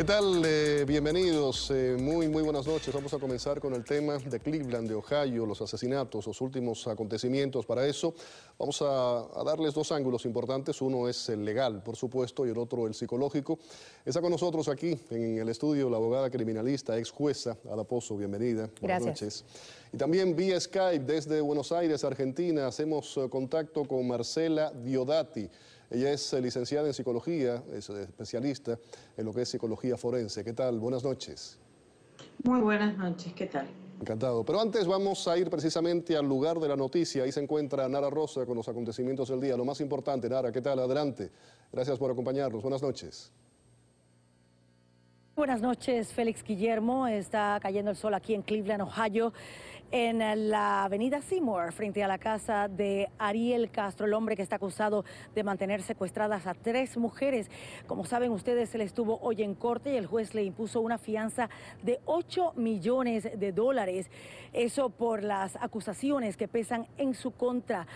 ¿Qué tal? Eh, bienvenidos. Eh, muy, muy buenas noches. Vamos a comenzar con el tema de Cleveland, de Ohio, los asesinatos, los últimos acontecimientos. Para eso vamos a, darles dos ángulos importantes. Uno es el legal, por supuesto, y el otro el psicológico. Está con nosotros aquí en el estudio la abogada criminalista, ex jueza Ada Pozo. Bienvenida. Buenas Gracias. noches. Y también vía Skype desde Buenos Aires, Argentina, hacemos eh, contacto con Marcela Diodati. Ella es eh, licenciada en psicología, es eh, especialista en lo que es psicología forense. ¿Qué tal? Buenas noches. Muy buenas noches, ¿qué tal? Encantado. Pero antes vamos a ir precisamente al lugar de la noticia. Ahí se encuentra Nara Rosa con los acontecimientos del día. Lo más importante, Nara, ¿qué tal? Adelante. Gracias por acompañarnos. Buenas noches. Buenas noches, Félix Guillermo. Está cayendo el sol aquí en Cleveland, Ohio en la avenida Seymour, frente a la casa de Ariel Castro, el hombre que está acusado de mantener secuestradas a tres mujeres. Como saben ustedes, él estuvo hoy en corte y el juez le impuso una fianza de 8 millones de dólares. Eso por las acusaciones que pesan en su contra.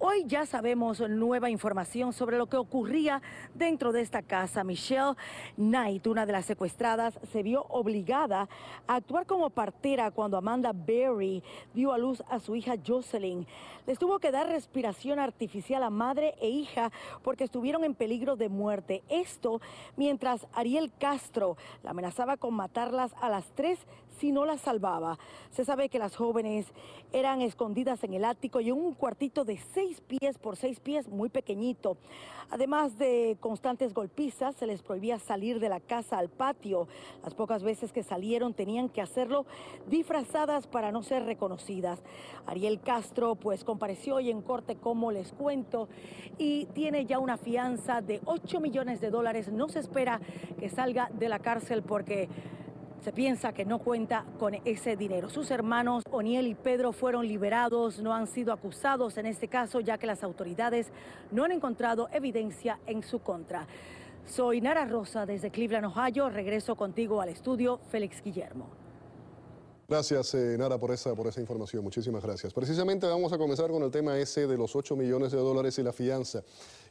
Hoy ya sabemos nueva información sobre lo que ocurría dentro de esta casa. Michelle Knight, una de las secuestradas, se vio obligada a actuar como partera cuando Amanda Berry dio a luz a su hija Jocelyn. Les tuvo que dar respiración artificial a madre e hija porque estuvieron en peligro de muerte. Esto mientras Ariel Castro la amenazaba con matarlas a las tres si no las salvaba. Se sabe que las jóvenes eran escondidas en el ático y en un cuartito de seis pies por seis pies, muy pequeñito. Además de constantes golpizas, se les prohibía salir de la casa al patio. Las pocas veces que salieron tenían que hacerlo disfrazadas para no ser reconocidas. Ariel Castro pues compareció hoy en corte como les cuento y tiene ya una fianza de 8 millones de dólares. No se espera que salga de la cárcel porque se piensa que no cuenta con ese dinero. Sus hermanos Oniel y Pedro fueron liberados, no han sido acusados en este caso, ya que las autoridades no han encontrado evidencia en su contra. Soy Nara Rosa desde Cleveland, Ohio. Regreso contigo al estudio, Félix Guillermo. Gracias, eh, Nara, por esa, por esa información. Muchísimas gracias. Precisamente vamos a comenzar con el tema ese de los 8 millones de dólares y la fianza.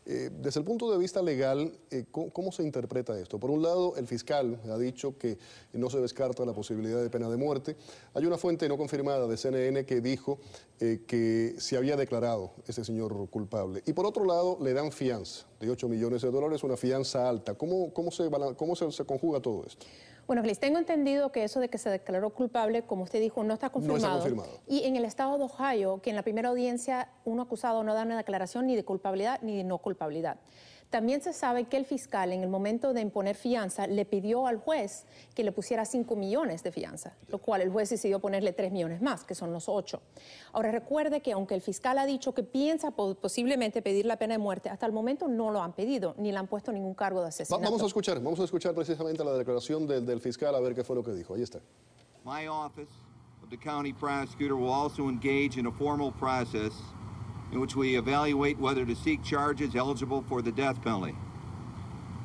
Eh, desde el punto de vista legal, eh, ¿cómo, ¿cómo, se interpreta esto? Por un lado, el fiscal ha dicho que no se descarta la posibilidad de pena de muerte. Hay una fuente no confirmada de CNN que dijo eh, que se había declarado ese señor culpable. Y por otro lado, le dan fianza de 8 millones de dólares, una fianza alta. ¿Cómo, cómo, se, cómo se, conjuga todo esto? Bueno, les tengo entendido que eso de que se declaró culpable, como usted dijo, no está confirmado. No está confirmado. Y en el estado de Ohio, que en la primera audiencia un acusado no da una declaración ni de culpabilidad ni de no culpabilidad. También se sabe que el fiscal en el momento de imponer fianza le pidió al juez que le pusiera 5 millones de fianza, lo cual el juez decidió ponerle 3 millones más, que son los 8. Ahora recuerde que aunque el fiscal ha dicho que piensa posiblemente pedir la pena de muerte, hasta el momento no lo han pedido ni le han puesto ningún cargo de asesinato. vamos a escuchar, vamos a escuchar precisamente la declaración del, fiscal a ver qué fue lo que dijo. Ahí está. county prosecutor formal in which we evaluate whether to seek charges eligible for the death penalty.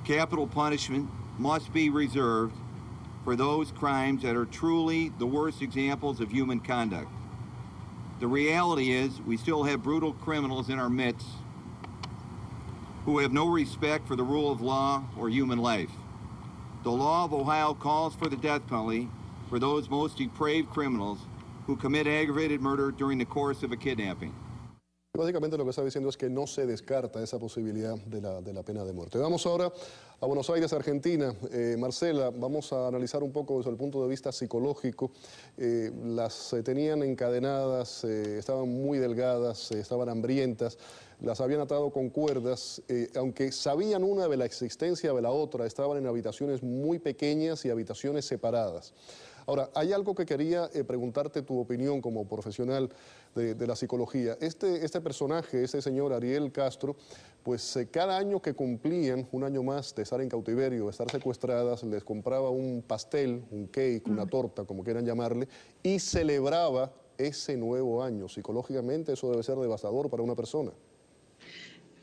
Capital punishment must be reserved for those crimes that are truly the worst examples of human conduct. The reality is we still have brutal criminals in our midst who have no respect for the rule of law or human life. The law of Ohio calls for the death penalty for those most depraved criminals who commit aggravated murder during the course of a kidnapping. Básicamente lo que está diciendo es que no se descarta esa posibilidad de la, pena de muerte. Vamos ahora a Buenos Aires, Argentina. Eh, Marcela, vamos a analizar un poco desde el punto de vista psicológico. Eh, las eh, tenían encadenadas, estaban muy delgadas, estaban hambrientas las habían atado con cuerdas, eh, aunque sabían una de la existencia de la otra, estaban en habitaciones muy pequeñas y habitaciones separadas. Ahora, hay algo que quería eh, preguntarte tu opinión como profesional de, la psicología. Este, este, personaje, este señor Ariel Castro, pues eh, cada año que cumplían, un año más de estar en cautiverio, de estar secuestradas, les compraba un pastel, un cake, una mm. torta, como quieran llamarle, y celebraba ese nuevo año. Psicológicamente eso debe ser devastador para una persona.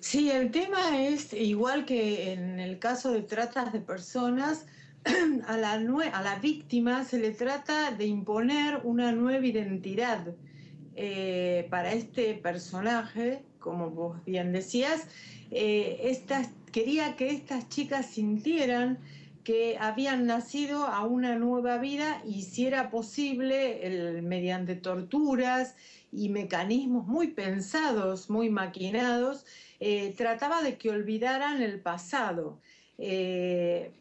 Sí, el tema es, igual que en el caso de tratas de personas, a la, víctima se le trata de imponer una nueva identidad eh, para este personaje, como vos bien decías. Eh, quería que estas chicas sintieran que habían nacido a una nueva vida y si era posible el, mediante torturas y mecanismos muy pensados, muy maquinados, eh, trataba de que olvidaran el pasado. Eh,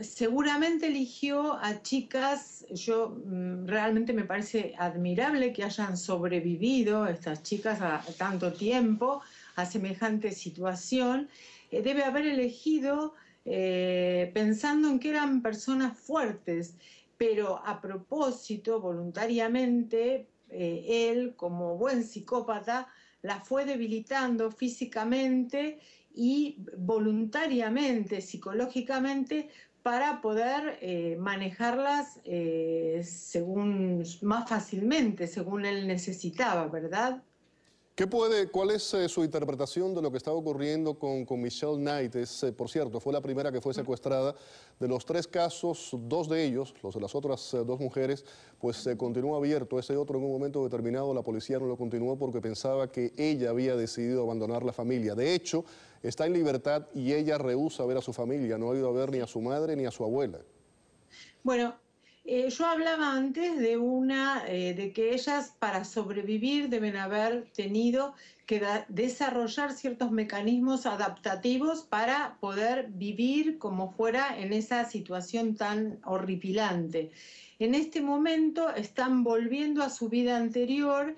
seguramente eligió a chicas, yo mm, realmente me parece admirable que hayan sobrevivido estas chicas a, tanto tiempo a semejante situación. Eh, debe haber elegido eh, pensando en que eran personas fuertes, pero a propósito, voluntariamente, eh, él, como buen psicópata, la fue debilitando físicamente y voluntariamente, psicológicamente, para poder eh, manejarlas según, más fácilmente, según él necesitaba, ¿verdad? ¿Qué puede, ¿Cuál es eh, su interpretación de lo que está ocurriendo con, Michelle Knight? Eh, por cierto, fue la primera que fue secuestrada. De los tres casos, dos de ellos, los de las otras eh, dos mujeres, pues se continuó abierto. Ese otro en un momento determinado la policía no lo continuó porque pensaba que ella había decidido abandonar la familia. De hecho, está en libertad y ella rehúsa ver a su familia. No ha ido a ver ni a su madre ni a su abuela. Bueno, eh, yo hablaba antes de una, eh, de que ellas para sobrevivir deben haber tenido que desarrollar ciertos mecanismos adaptativos para poder vivir como fuera en esa situación tan horripilante. En este momento están volviendo a su vida anterior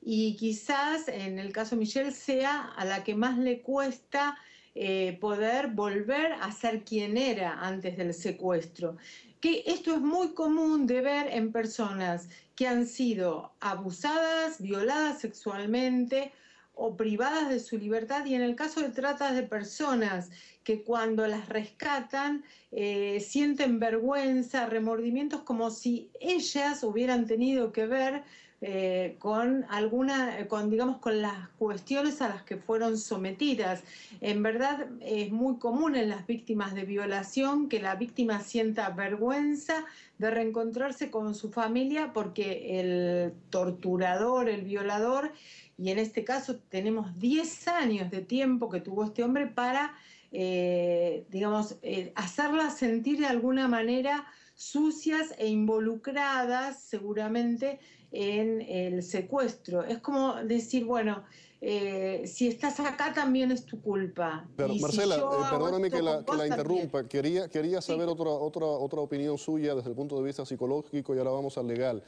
y quizás en el caso de Michelle sea a la que más le cuesta eh, poder volver a ser quien era antes del secuestro que esto es muy común de ver en personas que han sido abusadas, violadas sexualmente o privadas de su libertad y en el caso de tratas de personas que cuando las rescatan eh, sienten vergüenza, remordimientos como si ellas hubieran tenido que ver eh, con alguna, eh, con digamos, con las cuestiones a las que fueron sometidas. En verdad es muy común en las víctimas de violación que la víctima sienta vergüenza de reencontrarse con su familia porque el torturador, el violador, y en este caso tenemos 10 años de tiempo que tuvo este hombre para, eh, digamos, hacerla sentir de alguna manera sucias e involucradas seguramente en el secuestro. Es como decir, bueno, eh, si estás acá también es tu culpa. Pero, Marcela, eh, perdóname que la, la, interrumpa. Quería, quería saber otra, otra, otra opinión suya desde el punto de vista psicológico y ahora vamos al legal.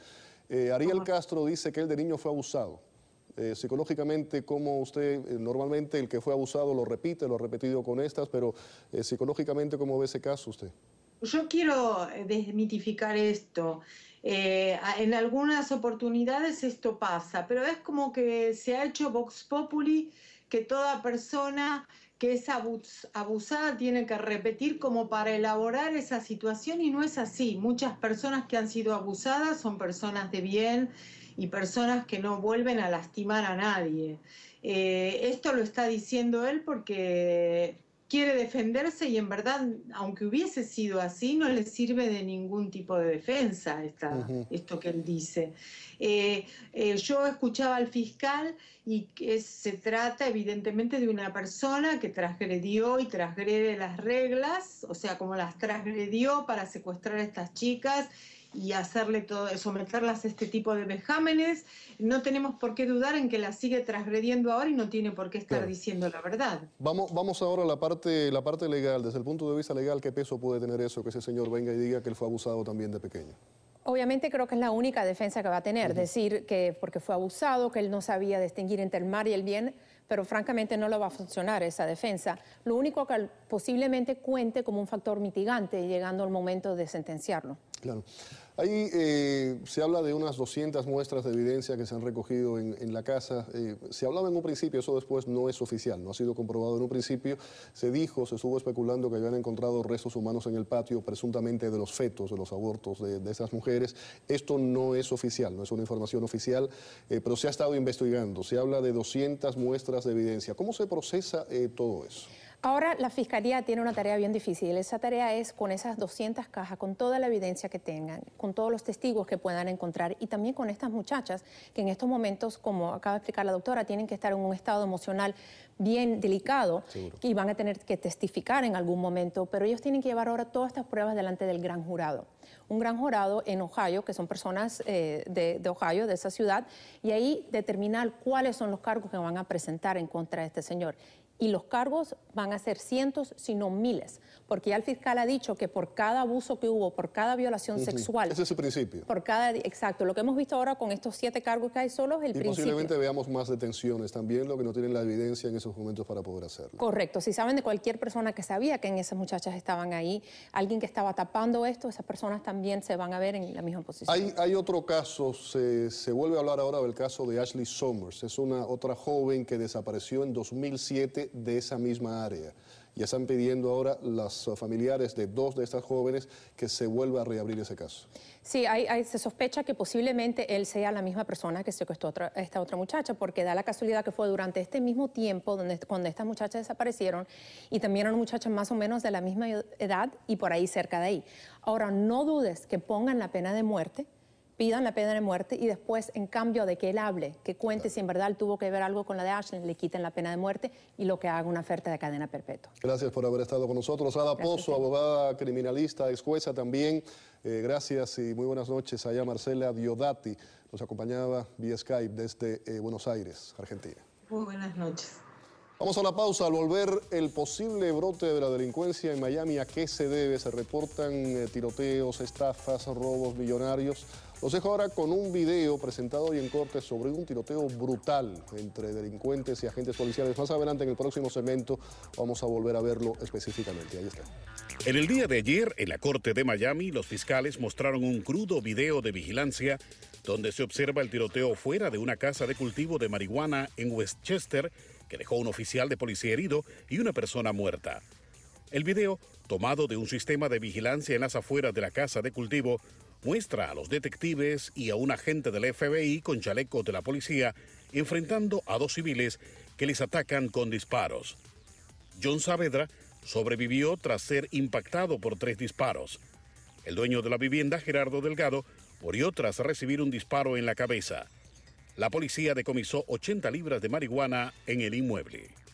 Eh, Ariel Castro dice que él de niño fue abusado. psicológicamente, ¿cómo usted, normalmente el que fue abusado lo repite, lo ha repetido con estas, pero psicológicamente, ¿cómo ve ese caso usted? Yo quiero desmitificar esto. Eh, en algunas oportunidades esto pasa, pero es como que se ha hecho Vox Populi que toda persona que es abusada tiene que repetir como para elaborar esa situación y no es así. Muchas personas que han sido abusadas son personas de bien y personas que no vuelven a lastimar a nadie. Eh, esto lo está diciendo él porque quiere defenderse y en verdad, aunque hubiese sido así, no le sirve de ningún tipo de defensa esta, esto que él dice. Eh, eh, yo escuchaba al fiscal y que se trata evidentemente de una persona que transgredió y transgrede las reglas, o sea, como las transgredió para secuestrar a estas chicas y hacerle todo, someterlas a este tipo de vejámenes, no tenemos por qué dudar en que la sigue transgrediendo ahora y no tiene por qué estar diciendo la verdad. Vamos, vamos ahora a la parte, la parte legal. Desde el punto de vista legal, ¿qué peso puede tener eso que ese señor venga y diga que él fue abusado también de pequeño? Obviamente creo que es la única defensa que va a tener, decir que porque fue abusado, que él no sabía distinguir entre el mal y el bien, pero francamente no lo va a funcionar esa defensa. Lo único que posiblemente cuente como un factor mitigante llegando al momento de sentenciarlo. Claro. Ahí eh, se habla de unas 200 muestras de evidencia que se han recogido en, la casa. Eh, se hablaba en un principio, eso después no es oficial, no ha sido comprobado en un principio. Se dijo, se estuvo especulando que habían encontrado restos humanos en el patio, presuntamente de los fetos, de los abortos de, esas mujeres. Esto no es oficial, no es una información oficial, eh, pero se ha estado investigando. Se habla de 200 muestras de evidencia. ¿Cómo se procesa todo eso? Ahora la Fiscalía tiene una tarea bien difícil. Esa tarea es con esas 200 cajas, con toda la evidencia que tengan, con todos los testigos que puedan encontrar y también con estas muchachas que en estos momentos, como acaba de explicar la doctora, tienen que estar en un estado emocional bien delicado y van a tener que testificar en algún momento, pero ellos tienen que llevar ahora todas estas pruebas delante del gran jurado. Un gran jurado en Ohio, que son personas eh, de, de Ohio, de esa ciudad, y ahí determinar cuáles son los cargos que van a presentar en contra de este señor y los cargos van a ser cientos, sino miles, porque ya el fiscal ha dicho que por cada abuso que hubo, por cada violación sexual... Ese es su principio. Por cada, exacto, lo que hemos visto ahora con estos siete cargos que hay solos el principio. posiblemente veamos más detenciones también, lo que no tienen la evidencia en esos momentos para poder hacerlo. Correcto, si saben de cualquier persona que sabía que en esas muchachas estaban ahí, alguien que estaba tapando esto, esas personas también se van a ver en la misma posición. Hay, hay otro caso, se, se vuelve a hablar ahora del caso de Ashley Somers. es una otra joven que desapareció en 2007 de esa misma área. Ya están pidiendo ahora los familiares de dos de estas jóvenes que se vuelva a reabrir ese caso. Sí, se sospecha que posiblemente él sea la misma persona que secuestró a esta otra muchacha, porque da la casualidad que fue durante este mismo tiempo donde, cuando estas muchachas desaparecieron y también eran muchachas más o menos de la misma edad y por ahí cerca de ahí. Ahora, no dudes que pongan la pena de muerte pidan la pena de muerte y después, en cambio de que él hable, que cuente si en verdad tuvo que ver algo con la de Ashley, le quiten la pena de muerte y lo que haga una oferta de cadena perpetua. Gracias por haber estado con nosotros. Ada Pozo, abogada criminalista, ex jueza también. Eh, gracias y muy buenas noches. Allá Marcela Diodati nos acompañaba vía Skype desde eh, Buenos Aires, Argentina. Muy buenas noches. Vamos a la pausa. Al volver, el posible brote de la delincuencia en Miami, ¿a qué se debe? Se reportan eh, tiroteos, estafas, robos millonarios. Los dejo ahora con un video presentado hoy en corte sobre un tiroteo brutal entre delincuentes y agentes policiales. Más adelante en el próximo segmento vamos a volver a verlo específicamente. Ahí está. En el día de ayer, en la corte de Miami, los fiscales mostraron un crudo video de vigilancia donde se observa el tiroteo fuera de una casa de cultivo de marihuana en Westchester, que dejó un oficial de policía herido y una persona muerta. El video, tomado de un sistema de vigilancia en las afueras de la casa de cultivo, muestra a los detectives y a un agente del FBI con chalecos de la policía enfrentando a dos civiles que les atacan con disparos. John Saavedra sobrevivió tras ser impactado por tres disparos. El dueño de la vivienda, Gerardo Delgado, murió tras recibir un disparo en la cabeza. La policía decomisó 80 libras de marihuana en el inmueble.